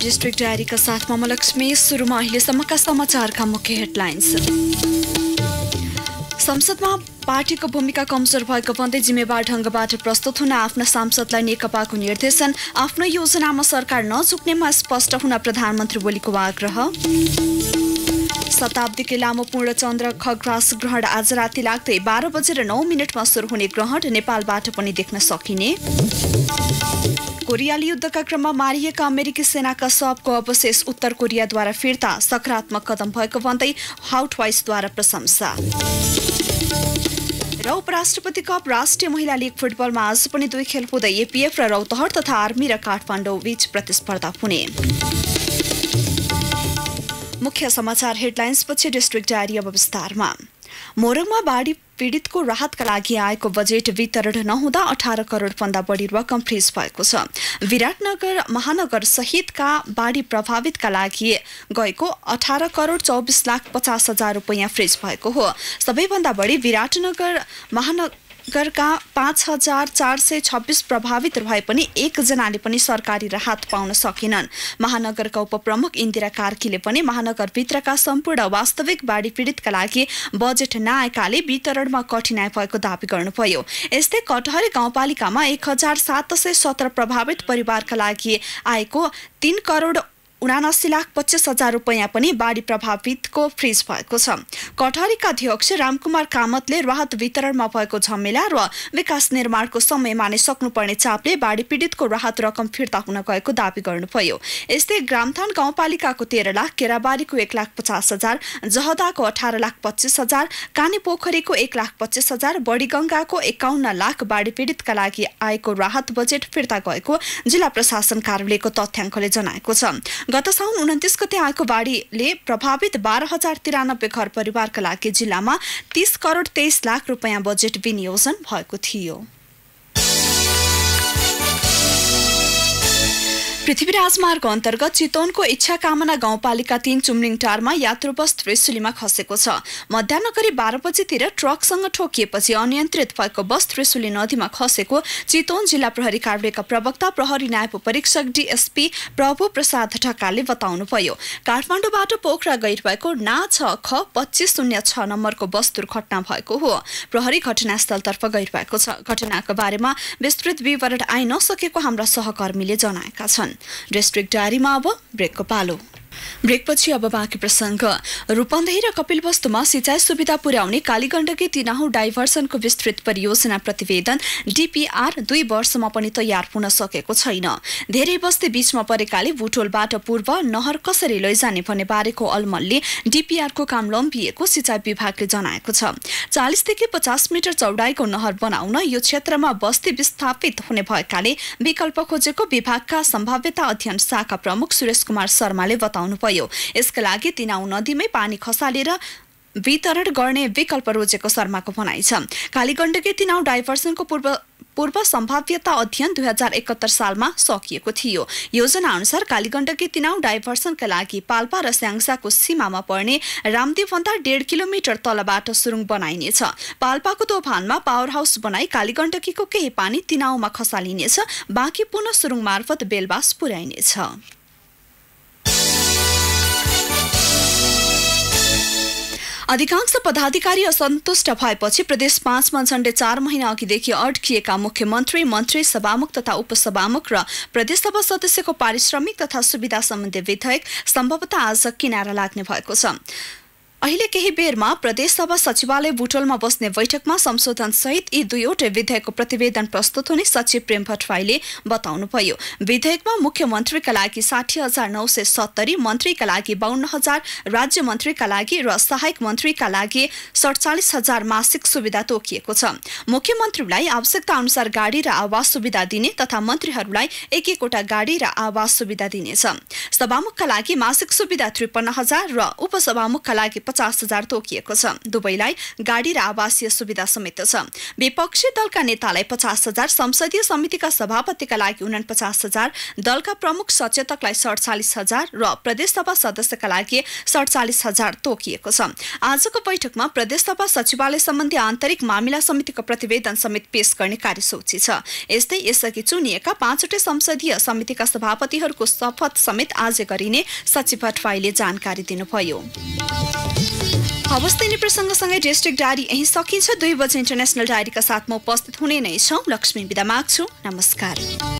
district डायरीका साथमा म लक्ष्मी सुरुमा अहिलेसम्मका समाचारका मुख्य हेडलाइन्स संसदमा पार्टीको भूमिका कमजोर भएको भन्दै जिम्मेवार ढङ्गबाट प्रस्तुत हुन आफ्ना सांसदलाई नेकपाको निर्देशन आफ्नो योजनामा सरकार नझुक्नेमा स्पष्ट हुन प्रधानमन्त्री ओलीको आग्रह शताब्दीकै लामो चन्द्र खग्रास ग्रहण आज राति लाग्दै बाह्र बजेर नौ मिनटमा सुरु हुने ग्रहण नेपालबाट पनि देख्न सकिने कोरियाली युद्धका क्रममा मारिएका अमेरिकी सेनाका सबको अवशेष उत्तर कोरियाद्वारा फिर्ता सकारात्मक कदम भएको भन्दै हाउट वाइसद्वारा प्रशंसा र उपराष्ट्रपति कप राष्ट्रिय महिला लिग फुटबलमा आज पनि दुई खेल हुँदै एपिएफ र रौतहर तथा आर्मी र काठमाडौँ बीच प्रतिस्पर्धा हुने मुख्य समाचार हेडलाइन्सपछि डिस्ट्रिक्ट डायरी अब विस्तारमा मोरङमा बाढी पीडितको राहतका लागि आएको बजेट वितरण नहुँदा अठार करोडभन्दा बढी रकम फ्रिज भएको छ विराटनगर महानगर सहितका बाढी प्रभावितका लागि गएको अठार करोड चौबिस लाख पचास हजार रुपियाँ फ्रिज भएको हो सबैभन्दा बढी विराटनगर महानगर नगरका पाँच हजार चार सय छब्बिस प्रभावित भए पनि एकजनाले पनि सरकारी राहत पाउन सकेनन् महानगरका उपप्रमुख इन्दिरा कार्कीले पनि महानगरभित्रका सम्पूर्ण वास्तविक बाढी पीडितका लागि बजेट नआएकाले वितरणमा कठिनाई भएको दावी गर्नुभयो यस्तै कटहरी गाउँपालिकामा एक हजार सात सय सत्र प्रभावित परिवारका लागि आएको तिन करोड उनासी लाख पच्चिस हजार रुपियाँ पनि बाढी प्रभावितको फ्रिज भएको छ कठहरीका अध्यक्ष रामकुमार कामतले राहत वितरणमा भएको झमेला र विकास निर्माणको समयमा नै सक्नुपर्ने चापले बाढी पीडितको राहत रकम फिर्ता हुन गएको दावी गर्नुभयो यस्तै ग्रामथान गाउँपालिकाको तेह्र लाख केराबारीको एक लाख पचास हजार जहदाको अठार लाख पच्चिस हजार काने पोखरीको एक लाख पच्चिस हजार बढीगङ्गाको एकाउन्न लाख बाढी पीडितका लागि आएको राहत बजेट फिर्ता गएको जिल्ला प्रशासन कार्यालयको तथ्याङ्कले जनाएको छ गत साउन उन्तिस गते आएको बाढीले प्रभावित बाह्र हजार तिरानब्बे घर परिवारका लागि जिल्लामा तीस करोड तेइस लाख रुपियाँ बजेट विनियोजन भएको थियो पृथ्वी राजमार्ग अन्तर्गत चितवनको इच्छा कामना गाउँपालिका तीन चुम्लिङटारमा यात्रु बस त्रिशुलीमा खसेको छ मध्याह गरी बाह्र बजीतिर ट्रकसँग ठोकिएपछि अनियन्त्रित भएको बस त्रिशुली नदीमा खसेको चितवन जिल्ला प्रहरी कार्यालयका प्रवक्ता प्रहरी न्याय परीक्षक डिएसपी प्रभु प्रसाद ढकालले बताउनुभयो काठमाडौँबाट पोखरा गइरहेको ना छ ख पच्चिस शून्य छ नम्बरको बस दुर्घटना भएको हो प्रहरी घटनास्थलतर्फ गइरहेको छ घटनाको बारेमा विस्तृत विवरण आइ नसकेको हाम्रा सहकर्मीले जनाएका छन् डिस्ट्रिक्ट डायरीमा अब ब्रेकको पालो ब्रेकपछि अब बाँकी प्रसङ्ग रूपन्देही र कपिलवस्तुमा सिँचाइ सुविधा पुर्याउने कालीगण्डकी तिनाहु डाइभर्सनको विस्तृत परियोजना प्रतिवेदन डिपिआर दुई वर्षमा पनि तयार हुन सकेको छैन धेरै बस्ती बीचमा परेकाले भुटोलबाट पूर्व नहर कसरी लैजाने भन्ने बारेको अलमलले डिपिआरको काम लम्बिएको सिँचाइ विभागले जनाएको छ चालिसदेखि पचास मिटर चौडाइको नहर बनाउन यो क्षेत्रमा बस्ती विस्थापित हुने भएकाले विकल्प खोजेको विभागका सम्भाव्यता अध्ययन शाखा प्रमुख सुरेश कुमार शर्माले बताउनु बताउनुभयो यसका लागि तिनाउ नदीमै पानी खसालेर वितरण गर्ने विकल्प रोजेको शर्माको भनाइ छ कालीगण्डकी तिनाउ डाइभर्सनको पूर्व पूर्व सम्भाव्यता अध्ययन दुई हजार एकहत्तर सालमा सकिएको थियो योजना अनुसार कालीगण्डकी तिनाउ डाइभर्सनका लागि पाल्पा र स्याङसाको सीमामा पर्ने रामदेवभन्दा डेढ किलोमिटर तलबाट सुरुङ बनाइनेछ पाल्पाको तोफानमा पावर हाउस बनाई कालीगण्डकीको केही पानी तिनाउमा खसालिनेछ बाँकी पुनः सुरुङ मार्फत बेलबास पुर्याइनेछ अधिकांश पदाधिकारी असन्तुष्ट भएपछि प्रदेश पाँचमा झण्डे चार महिना अघिदेखि अड्किएका मुख्यमन्त्री मन्त्री सभामुख तथा उपसभामुख र प्रदेशसभा सदस्यको पारिश्रमिक तथा सुविधा सम्बन्धी विधेयक सम्भवतः आज किनारा लाग्ने भएको छ अहिले केही बेरमा प्रदेशसभा सचिवालय बुटोलमा बस्ने बैठकमा संशोधन सहित यी दुईवटै विधेयकको प्रतिवेदन प्रस्तुत हुने सचिव प्रेम भट्टराईले बताउनुभयो विधेयकमा मुख्यमन्त्रीका लागि साठी हजार नौ सय सत्तरी मन्त्रीका लागि बाहन्न हजार राज्य मन्त्रीका लागि र सहायक मन्त्रीका लागि सडचालिस हजार मासिक सुविधा तोकिएको छ मुख्यमन्त्रीलाई आवश्यकता अनुसार गाडी र आवास सुविधा दिने तथा मन्त्रीहरूलाई एक एकवटा गाडी र आवास सुविधा दिनेछ सभामुखका लागि मासिक सुविधा त्रिपन्न हजार र उपसभामुखका लागि पचास हजार तोकिएको छ दुवैलाई गाडी र आवासीय सुविधा समेत छ विपक्षी दलका नेतालाई पचास हजार संसदीय समितिका सभापतिका लागि उनापचास हजार दलका प्रमुख सचेतकलाई सडचालिस हजार र प्रदेशसभा सदस्यका लागि सडचालिस हजार तोकिएको छ आजको बैठकमा प्रदेशसभा सचिवालय सम्बन्धी आन्तरिक मामिला समितिको प्रतिवेदन समेत पेश गर्ने कार्यसूची छ यस्तै यसअघि चुनिएका पाँचवटै संसदीय समितिका सभापतिहरूको शपथ समेत आज गरिने सचिव भटवाईले जानकारी दिनुभयो हवस् दिने प्रसङ्गसँगै डिस्ट्रिक्ट डायरी यहीँ सकिन्छ दुई बजे इन्टरनेसनल डायरीका साथमा उपस्थित हुने नै छौँ लक्ष्मी बिदा माग्छु नमस्कार